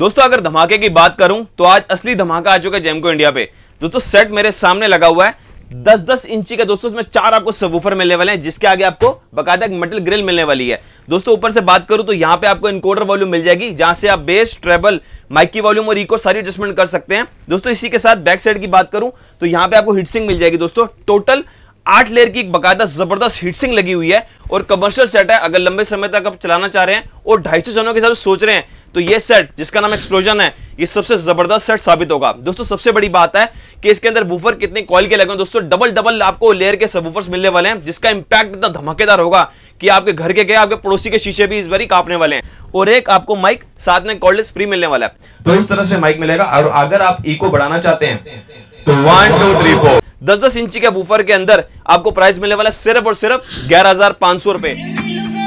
दोस्तों अगर धमाके की बात करूं तो आज असली धमाका आ चुका है जेमको इंडिया पे दोस्तों सेट मेरे सामने लगा हुआ है दस दस इंची का दोस्तों इसमें चार आपको सबूफर मिलने वाले हैं जिसके आगे आपको बकायदा एक मेटल ग्रिल मिलने वाली है दोस्तों ऊपर से बात करूं तो यहाँ पे आपको इनकोडर वॉल्यूम मिल जाएगी जहां से आप बेस ट्रेबल माइक की वॉल्यूम और इको सारी एडजस्टमेंट कर सकते हैं दोस्तों इसी के साथ बैक साइड की बात करूं तो यहाँ पे आपको हिटसिंग मिल जाएगी दोस्तों टोटल आठ लेयर की एक बकायदा जबरदस्त हिटसिंग लगी हुई है और कमर्शियल सेट है अगर लंबे समय तक आप चलाना चाह रहे हैं और ढाई सौ जनों के साथ सोच रहे हैं तो ये सेट जिसका नाम एक्सप्लोजन है ये सबसे जबरदस्त सेट साबित होगा दोस्तों सबसे बड़ी बात है कि इसके अंदर वूफर कितने कॉल के लगे दोस्तों डबल डबल आपको लेयर के सब मिलने वाले हैं जिसका इंपैक्ट इतना धमाकेदार होगा कि आपके घर के क्या आपके पड़ोसी के शीशे भी इस बार ही कांपने वाले हैं और एक आपको माइक साथ में कॉर्डलेस फ्री मिलने वाला है तो इस तरह से माइक मिलेगा और अगर आप इको बढ़ाना चाहते हैं तो वन टू थ्री फोर दस दस इंची के बुफर के अंदर आपको प्राइस मिलने वाला सिर्फ और सिर्फ ग्यारह हजार पांच सौ रुपए